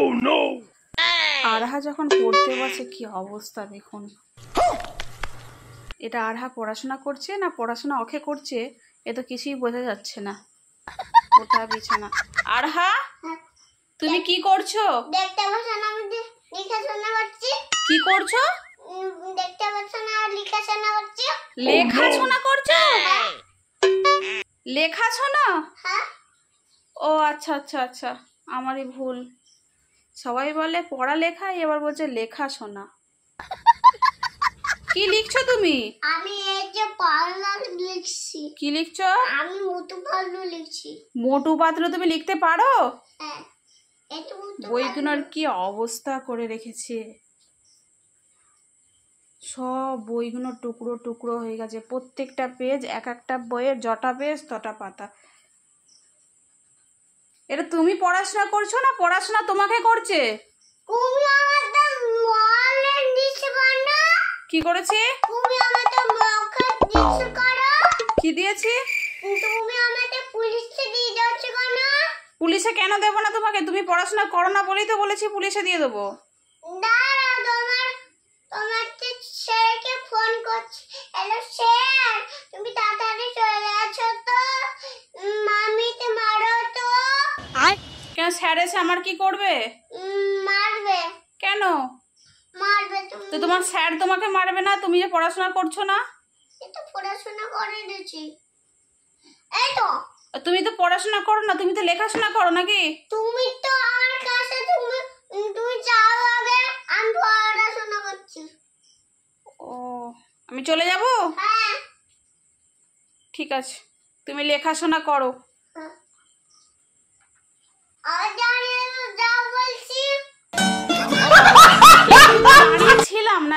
Oh, Arha যখন পড়তে বসে কি অবস্থা দেখুন এটা আরহা পড়াশোনা করছে না পড়াশোনা অখে করছে এ তো কিছুই বোঝা যাচ্ছে না ওটা বিছানা আরহা তুমি কি করছো কি করছো দেখতে পাচ্ছ লেখাশোনা করছো হ্যাঁ। লেখাশোনা হ্যাঁ। ও আচ্ছা আচ্ছা আচ্ছা আমারই ভুল সবাই বলে পড়ালেখা এবার বলছে লেখা শোনা কি লিখছো তুমি আমি এই যে পাতলা লিখছি কি লিখছো আমি মোটু পাতলু লিখছি মোটু পাত্র তুমি লিখতে পারো হ্যাঁ। বইগুলোর কি অবস্থা করে রেখেছে সব বইগুলো টুকরো টুকরো হয়ে গেছে প্রত্যেকটা পেজ এক একটা বইয়ের জটা পেজ তটা পাতা এটা তুমি পড়াশোনা করছো না পড়াশোনা তোমাকে করছে তুমি আমাকে মলে দিছো কি করেছে তুমি আমাকে দিছো কি দিয়েছি তুমি আমাকে পুলিশে দিয়ে কেন পুলিশে কেন দেব না তোমাকে তুমি পড়াশোনা করো না বলেই তো বলেছি পুলিশে দিয়ে দেবো না স্যার এসে আমার কি করবে মারবে কেন মারবে তো তোমার স্যার তোমাকে মারবে না তুমি যে পড়াশোনা করছো না তো পড়াশোনা করে দিছি এই তো তুমি তো পড়াশোনা করো না তুমি তো লেখাশোনা করো নাকি তুমি তো আমার কাছে তুমি তুমি যাও আগে আমি পড়াশোনা করছি ও আমি চলে যাব হ্যাঁ ঠিক আছে তুমি লেখাশোনা করো হ্যাঁ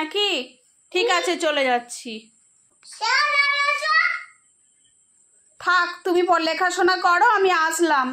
নাকি ঠিক আছে চলে যাচ্ছি থাক তুমি পড় লেখাশোনা করো আমি আসলাম